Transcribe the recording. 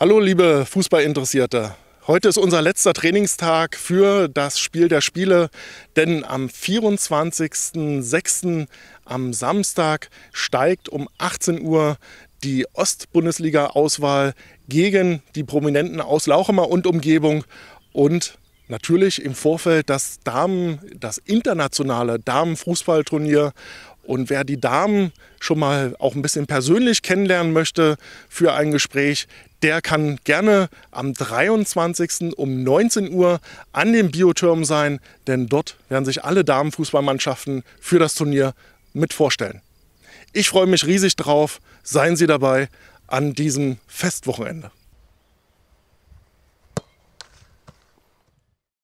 Hallo liebe Fußballinteressierte. Heute ist unser letzter Trainingstag für das Spiel der Spiele, denn am 24.06. am Samstag steigt um 18 Uhr die Ostbundesliga-Auswahl gegen die Prominenten aus Lauchemer und Umgebung und natürlich im Vorfeld das Damen, das internationale Damenfußballturnier und wer die Damen schon mal auch ein bisschen persönlich kennenlernen möchte für ein Gespräch, der kann gerne am 23. um 19 Uhr an dem Biotürm sein, denn dort werden sich alle Damenfußballmannschaften für das Turnier mit vorstellen. Ich freue mich riesig drauf. Seien Sie dabei an diesem Festwochenende.